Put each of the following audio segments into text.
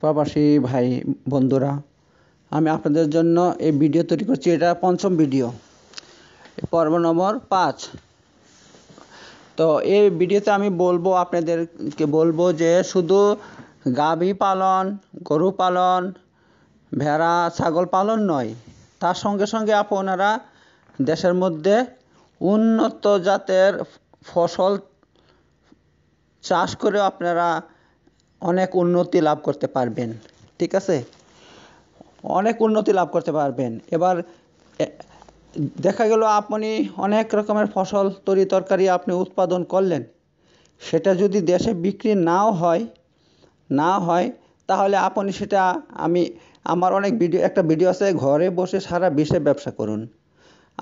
প্রবাসী ভাই বন্ধুরা আমি আপনাদের জন্য এই ভিডিও তৈরি করছি এটা পঞ্চম ভিডিও পর্ব নম্বর পাঁচ তো এই ভিডিওতে আমি বলবো আপনাদেরকে বলবো যে শুধু গাভী পালন গরু পালন ভেড়া ছাগল পালন নয় তার সঙ্গে সঙ্গে আপনারা দেশের মধ্যে উন্নত জাতের ফসল চাষ করে আপনারা অনেক উন্নতি লাভ করতে পারবেন ঠিক আছে অনেক উন্নতি লাভ করতে পারবেন এবার দেখা গেল আপনি অনেক রকমের ফসল তরি তরকারি আপনি উৎপাদন করলেন সেটা যদি দেশে বিক্রি নাও হয় না হয় তাহলে আপনি সেটা আমি আমার অনেক ভিডিও একটা ভিডিও আছে ঘরে বসে সারা বিশ্বে ব্যবসা করুন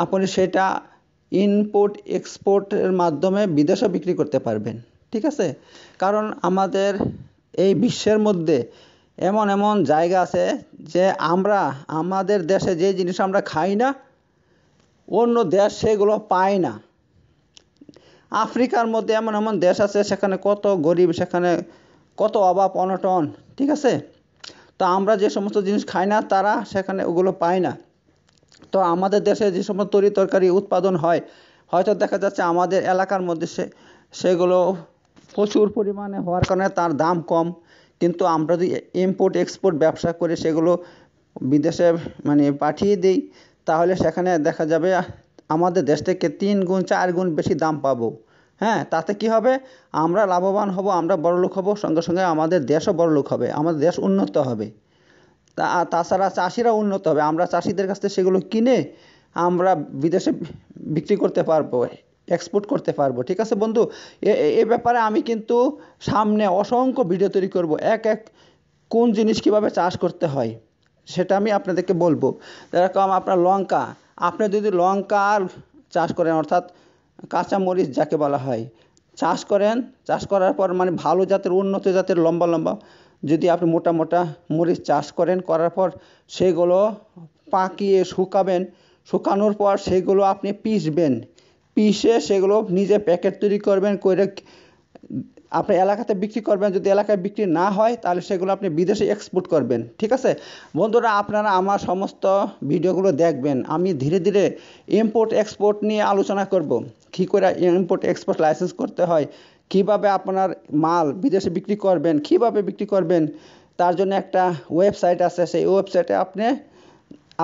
আপনি সেটা ইনপোর্ট এক্সপোর্টের মাধ্যমে বিদেশে বিক্রি করতে পারবেন ঠিক আছে কারণ আমাদের এই বিশ্বের মধ্যে এমন এমন জায়গা আছে যে আমরা আমাদের দেশে যে জিনিস আমরা খাই না অন্য দেশ সেগুলো পায় না আফ্রিকার মধ্যে এমন এমন দেশ আছে সেখানে কত গরিব সেখানে কত অভাব অনটন ঠিক আছে তো আমরা যে সমস্ত জিনিস খাই না তারা সেখানে ওগুলো পায় না তো আমাদের দেশে যে সমস্ত তরি তরকারি উৎপাদন হয় হয়তো দেখা যাচ্ছে আমাদের এলাকার মধ্যে সে সেগুলো প্রচুর পরিমাণে হওয়ার কারণে তার দাম কম কিন্তু আমরা যদি ইম্পোর্ট এক্সপোর্ট ব্যবসা করে সেগুলো বিদেশে মানে পাঠিয়ে দিই তাহলে সেখানে দেখা যাবে আমাদের দেশ থেকে তিন গুণ চার গুণ বেশি দাম পাবো হ্যাঁ তাতে কি হবে আমরা লাভবান হব আমরা বড়লোক হব সঙ্গে সঙ্গে আমাদের দেশও বড়লোক হবে আমাদের দেশ উন্নত হবে তা তাছাড়া চাষিরা উন্নত হবে আমরা চাষিদের কাছ থেকে সেগুলো কিনে আমরা বিদেশে বিক্রি করতে পারবো এক্সপোর্ট করতে পারবো ঠিক আছে বন্ধু এ ব্যাপারে আমি কিন্তু সামনে অসংখ্য ভিডিও তৈরি করব এক এক কোন জিনিস কিভাবে চাষ করতে হয় সেটা আমি আপনাদেরকে বলবো যেরকম আপনার লঙ্কা আপনি যদি লঙ্কার চাষ করেন অর্থাৎ কাঁচামরিচ যাকে বলা হয় চাষ করেন চাষ করার পর মানে ভালো জাতের উন্নত জাতের লম্বা লম্বা যদি আপনি মোটা মোটা মরিচ চাষ করেন করার পর সেগুলো পাকিয়ে শুকাবেন শুকানোর পর সেগুলো আপনি পিসবেন পিষে সেগুলো নিজে প্যাকেট তৈরি করবেন করে আপনি এলাকাতে বিক্রি করবেন যদি এলাকায় বিক্রি না হয় তাহলে সেগুলো আপনি বিদেশে এক্সপোর্ট করবেন ঠিক আছে বন্ধুরা আপনারা আমার সমস্ত ভিডিওগুলো দেখবেন আমি ধীরে ধীরে ইম্পোর্ট এক্সপোর্ট নিয়ে আলোচনা করব কী করে ইম্পোর্ট এক্সপোর্ট লাইসেন্স করতে হয় কিভাবে আপনার মাল বিদেশে বিক্রি করবেন কিভাবে বিক্রি করবেন তার জন্য একটা ওয়েবসাইট আছে সেই ওয়েবসাইটে আপনি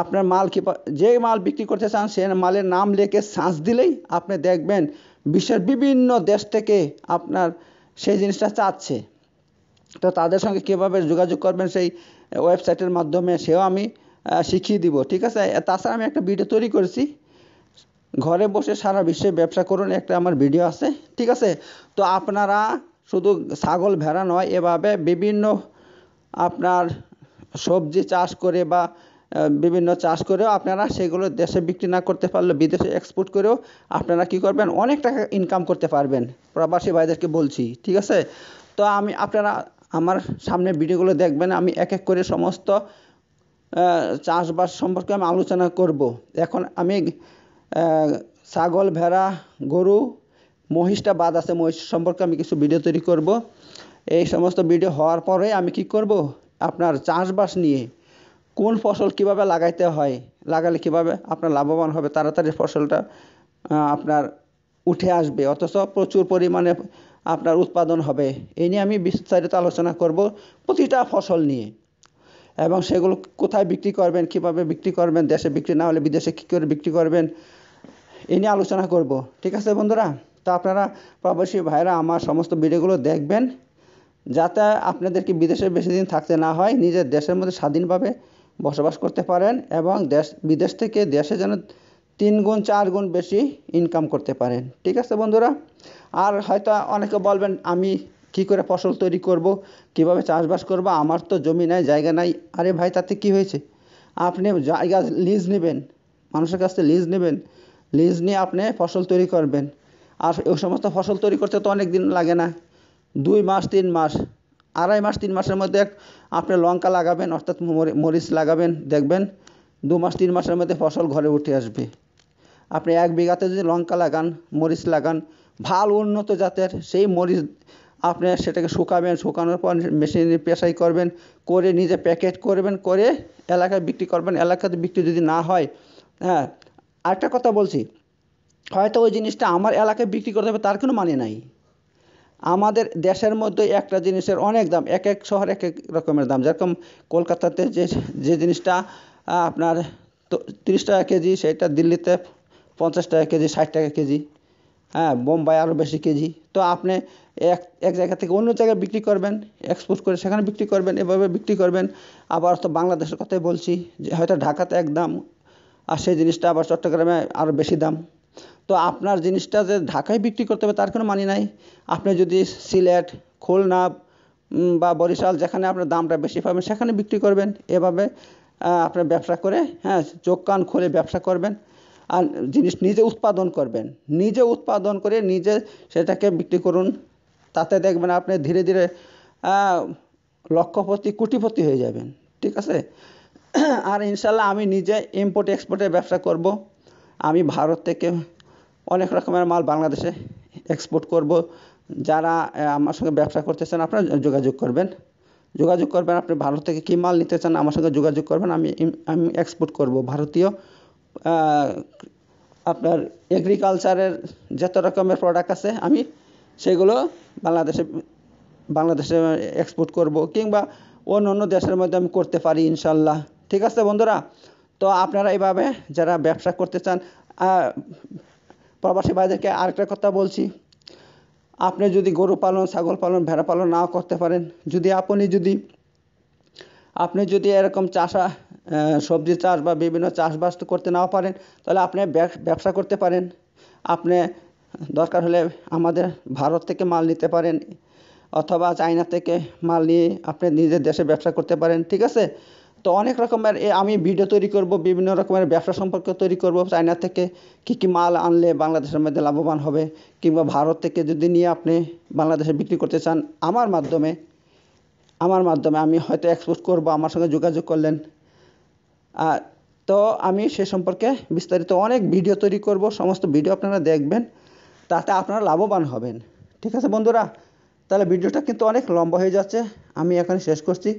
আপনার মাল কি যে মাল বিক্রি করতে চান সে মালের নাম লেখে সার্চ দিলেই আপনি দেখবেন বিশ্বের বিভিন্ন দেশ থেকে আপনার সেই জিনিসটা চাচ্ছে তো তাদের সঙ্গে কীভাবে যোগাযোগ করবেন সেই ওয়েবসাইটের মাধ্যমে সেও আমি শিখিয়ে দিব ঠিক আছে তাছাড়া আমি একটা ভিডিও তৈরি করেছি ঘরে বসে সারা বিশ্বে ব্যবসা করুন একটা আমার ভিডিও আছে ঠিক আছে তো আপনারা শুধু ছাগল ভেড়া নয় এভাবে বিভিন্ন আপনার সবজি চাষ করে বা বিভিন্ন চাষ করেও আপনারা সেগুলো দেশে বিক্রি না করতে পারলে বিদেশে এক্সপোর্ট করেও আপনারা কি করবেন অনেক টাকা ইনকাম করতে পারবেন প্রবাসী ভাইদেরকে বলছি ঠিক আছে তো আমি আপনারা আমার সামনে ভিডিওগুলো দেখবেন আমি এক এক করে সমস্ত চাষবাস সম্পর্কে আমি আলোচনা করব এখন আমি ছাগল ভেড়া গরু মহিষটা বাদ আছে মহিষ সম্পর্কে আমি কিছু ভিডিও তৈরি করব এই সমস্ত ভিডিও হওয়ার পরে আমি কি করব আপনার চাষবাস নিয়ে কোন ফসল কীভাবে লাগাইতে হয় লাগালে কীভাবে আপনার লাভবান হবে তাড়াতাড়ি ফসলটা আপনার উঠে আসবে অথচ প্রচুর পরিমাণে আপনার উৎপাদন হবে এই নিয়ে আমি বিস্তারিত আলোচনা করব প্রতিটা ফসল নিয়ে এবং সেগুলো কোথায় বিক্রি করবেন কীভাবে বিক্রি করবেন দেশে বিক্রি না হলে বিদেশে কী করে বিক্রি করবেন এই নিয়ে আলোচনা করব ঠিক আছে বন্ধুরা তো আপনারা প্রবাসী ভাইরা আমার সমস্ত ভিডিওগুলো দেখবেন যাতে আপনাদেরকে বিদেশে বেশি দিন থাকতে না হয় নিজের দেশের মধ্যে স্বাধীনভাবে বসবাস করতে পারেন এবং দেশ বিদেশ থেকে দেশে যেন তিন গুণ চার গুণ বেশি ইনকাম করতে পারেন ঠিক আছে বন্ধুরা আর হয়তো অনেকে বলবেন আমি কি করে ফসল তৈরি করব কিভাবে চাষবাস করব আমার তো জমি নাই জায়গা নাই আরে ভাই তাতে কি হয়েছে আপনি জায়গা লিজ নেবেন মানুষের কাছ থেকে লিজ নেবেন লিজ নিয়ে আপনি ফসল তৈরি করবেন আর ওই সমস্ত ফসল তৈরি করতে তো অনেক দিন লাগে না দুই মাস তিন মাস আড়াই মাস তিন মাসের মধ্যে আপনি লঙ্কা লাগাবেন অর্থাৎ মরিচ লাগাবেন দেখবেন দু মাস তিন মাসের মধ্যে ফসল ঘরে উঠে আসবে আপনি এক বিঘাতে যদি লঙ্কা লাগান মরিচ লাগান ভালো উন্নত জাতের সেই মরিচ আপনি সেটাকে শুকাবেন শুকানোর পর মেশিনে পেশাই করবেন করে নিজে প্যাকেট করবেন করে এলাকায় বিক্রি করবেন এলাকাতে বিক্রি যদি না হয় হ্যাঁ আরেকটা কথা বলছি হয়তো ওই জিনিসটা আমার এলাকায় বিক্রি করতে হবে তার কোনো মানে নাই আমাদের দেশের মধ্যে একটা জিনিসের অনেক দাম এক এক শহর এক এক রকমের দাম যেরকম কলকাতাতে যে যে জিনিসটা আপনার তো তিরিশ টাকা কেজি সেটা দিল্লিতে পঞ্চাশ টাকা কেজি ষাট টাকা কেজি হ্যাঁ বোম্বাই আরও বেশি কেজি তো আপনি এক এক জায়গা থেকে অন্য জায়গায় বিক্রি করবেন এক্সপোর্ট করে সেখানে বিক্রি করবেন এভাবে বিক্রি করবেন আবার তো বাংলাদেশের কথাই বলছি যে হয়তো ঢাকাতে এক দাম আর সেই জিনিসটা আবার চট্টগ্রামে আরও বেশি দাম তো আপনার জিনিসটা যে ঢাকায় বিক্রি করতে হবে তার কোনো মানে নাই আপনি যদি সিলেট খুলনা বা বরিশাল যেখানে আপনার দামটা বেশি পাবেন সেখানে বিক্রি করবেন এভাবে আপনার ব্যবসা করে হ্যাঁ চোখ কান খুলে ব্যবসা করবেন আর জিনিস নিজে উৎপাদন করবেন নিজে উৎপাদন করে নিজে সেটাকে বিক্রি করুন তাতে দেখবেন আপনি ধীরে ধীরে লক্ষপতি কোটিপতি হয়ে যাবেন ঠিক আছে আর ইনশাল্লাহ আমি নিজে ইম্পোর্ট এক্সপোর্টের ব্যবসা করবো আমি ভারত থেকে অনেক রকমের মাল বাংলাদেশে এক্সপোর্ট করব যারা আমার সঙ্গে ব্যবসা করতে চান আপনারা যোগাযোগ করবেন যোগাযোগ করবেন আপনি ভারত থেকে কী মাল নিতে চান আমার সঙ্গে যোগাযোগ করবেন আমি আমি এক্সপোর্ট করব ভারতীয় আপনার এগ্রিকালচারের যত রকমের প্রোডাক্ট আছে আমি সেগুলো বাংলাদেশে বাংলাদেশে এক্সপোর্ট করব কিংবা অন্য অন্য দেশের মধ্যে আমি করতে পারি ইনশাল্লাহ ঠিক আছে বন্ধুরা তো আপনারা এভাবে যারা ব্যবসা করতে চান প্রবাসী ভাইদেরকে আরেকটা কথা বলছি আপনি যদি গরু পালন ছাগল পালন ভেড়া পালন নাও করতে পারেন যদি আপনি যদি আপনি যদি এরকম চাষা সবজি চাষ বা বিভিন্ন চাষবাস করতে নাও পারেন তাহলে আপনি ব্যবসা করতে পারেন আপনি দরকার হলে আমাদের ভারত থেকে মাল নিতে পারেন অথবা চায়না থেকে মাল নিয়ে আপনি নিজের দেশে ব্যবসা করতে পারেন ঠিক আছে তো অনেক রকমের আমি ভিডিও তৈরি করব বিভিন্ন রকমের ব্যবসা সম্পর্কে তৈরি করব চায়না থেকে কী কী মাল আনলে বাংলাদেশের মধ্যে লাভবান হবে কিংবা ভারত থেকে যদি নিয়ে আপনি বাংলাদেশে বিক্রি করতে চান আমার মাধ্যমে আমার মাধ্যমে আমি হয়তো এক্সপোর্ট করব আমার সঙ্গে যোগাযোগ করলেন আর তো আমি সে সম্পর্কে বিস্তারিত অনেক ভিডিও তৈরি করব সমস্ত ভিডিও আপনারা দেখবেন তাতে আপনারা লাভবান হবেন ঠিক আছে বন্ধুরা তাহলে ভিডিওটা কিন্তু অনেক লম্বা হয়ে যাচ্ছে আমি এখন শেষ করছি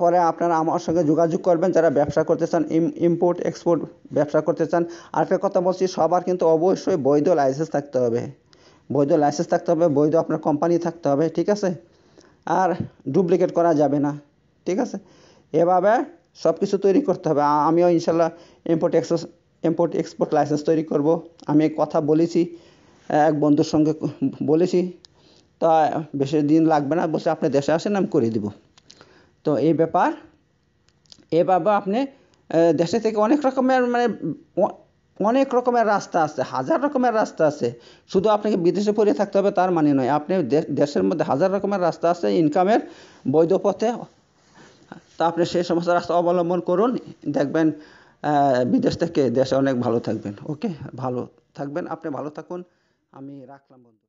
পরে আপনারা আমার সঙ্গে যোগাযোগ করবেন যারা ব্যবসা করতে চান ইম্পোর্ট এক্সপোর্ট ব্যবসা করতে চান আরেকটা কথা বলছি সবার কিন্তু অবশ্যই বৈধ লাইসেন্স থাকতে হবে বৈধ লাইসেন্স থাকতে হবে বৈধ আপনার কোম্পানি থাকতে হবে ঠিক আছে আর ডুপ্লিকেট করা যাবে না ঠিক আছে এভাবে সব কিছু তৈরি করতে হবে আমিও ইনশাল্লাহ import export import export license তৈরি করব আমি কথা বলেছি এক বন্ধুর সঙ্গে বলেছি তা বেশি দিন লাগবে না বলছে আপনি দেশে আসেন আমি করে দেবো তো এই ব্যাপার এভাবে আপনি দেশে থেকে অনেক রকমের মানে অনেক রকমের রাস্তা আছে হাজার রকমের রাস্তা আছে শুধু আপনাকে বিদেশে পড়ে থাকতে হবে তার মানে নয় আপনি দেশের মধ্যে হাজার রকমের রাস্তা আছে ইনকামের বৈধ পথে তা আপনি সেই সমস্ত রাস্তা অবলম্বন করুন দেখবেন বিদেশ থেকে দেশে অনেক ভালো থাকবেন ওকে ভালো থাকবেন আপনি ভালো থাকুন আমি রাখলাম বন্ধু